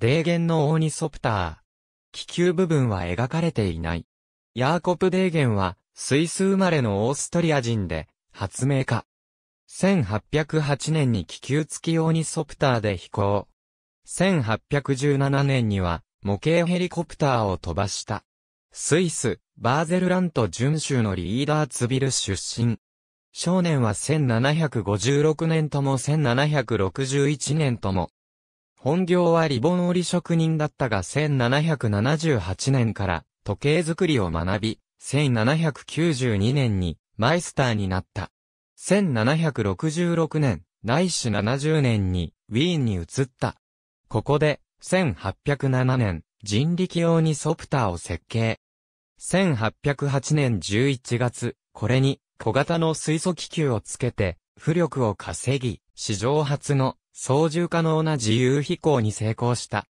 霊ンのオーニソプター。気球部分は描かれていない。ヤーコプ・デーゲンは、スイス生まれのオーストリア人で、発明家。1808年に気球付きオーニソプターで飛行。1817年には、模型ヘリコプターを飛ばした。スイス、バーゼルラント準州のリーダーツビル出身。少年は1756年とも1761年とも、本業はリボン織り職人だったが1778年から時計作りを学び、1792年にマイスターになった。1766年、ないし70年にウィーンに移った。ここで、1807年、人力用にソプターを設計。1808年11月、これに小型の水素気球をつけて、浮力を稼ぎ、史上初の操縦可能な自由飛行に成功した。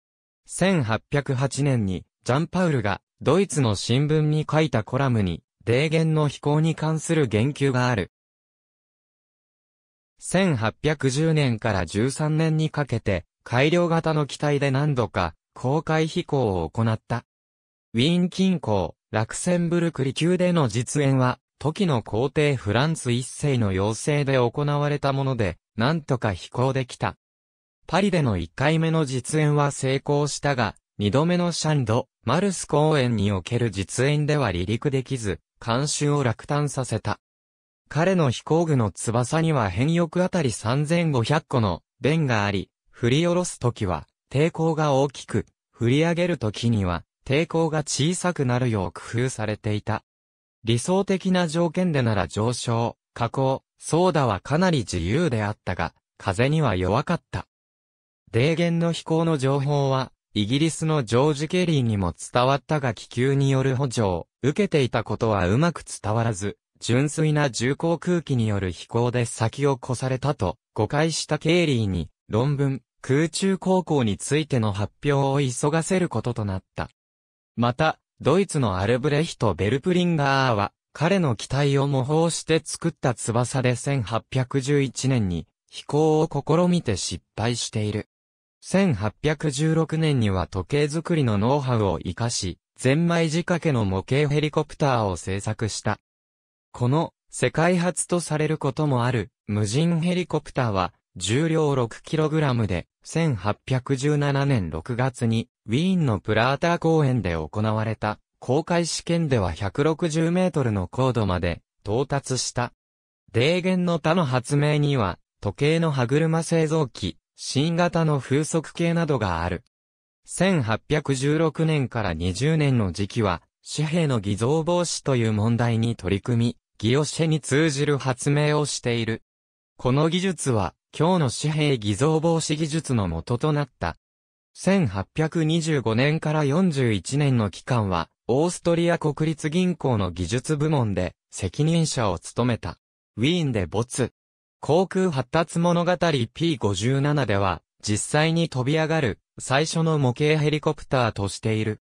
1808年に、ジャンパウルが、ドイツの新聞に書いたコラムに、ゲンの飛行に関する言及がある。1810年から13年にかけて、改良型の機体で何度か、公開飛行を行った。ウィーン近郊、ラクセンブルクリ級での実演は、時の皇帝フランツ一世の要請で行われたもので、なんとか飛行できた。パリでの1回目の実演は成功したが、2度目のシャンド、マルス公演における実演では離陸できず、監修を落胆させた。彼の飛行具の翼には変翼あたり3500個の弁があり、振り下ろすときは抵抗が大きく、振り上げるときには抵抗が小さくなるよう工夫されていた。理想的な条件でなら上昇、下降、ソーダはかなり自由であったが、風には弱かった。提言の飛行の情報は、イギリスのジョージ・ケリーにも伝わったが気球による補助を受けていたことはうまく伝わらず、純粋な重航空機による飛行で先を越されたと誤解したケーリーに論文、空中航行についての発表を急がせることとなった。また、ドイツのアルブレヒト・ベルプリンガーは、彼の機体を模倣して作った翼で1811年に飛行を試みて失敗している。1816年には時計作りのノウハウを活かし、ゼンマイ仕掛けの模型ヘリコプターを製作した。この、世界初とされることもある、無人ヘリコプターは、重量 6kg で、1817年6月に、ウィーンのプラーター公園で行われた、公開試験では160メートルの高度まで、到達した。デーゲンの他の発明には、時計の歯車製造機、新型の風速計などがある。1816年から20年の時期は、紙幣の偽造防止という問題に取り組み、ギオシェに通じる発明をしている。この技術は、今日の紙幣偽造防止技術の元となった。1825年から41年の期間は、オーストリア国立銀行の技術部門で責任者を務めた。ウィーンで没。航空発達物語 P57 では、実際に飛び上がる、最初の模型ヘリコプターとしている。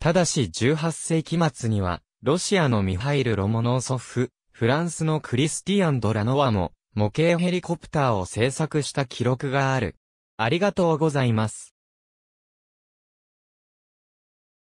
ただし18世紀末には、ロシアのミハイル・ロモノーソフ、フランスのクリスティアン・ドラノワも、模型ヘリコプターを製作した記録がある。ありがとうございます。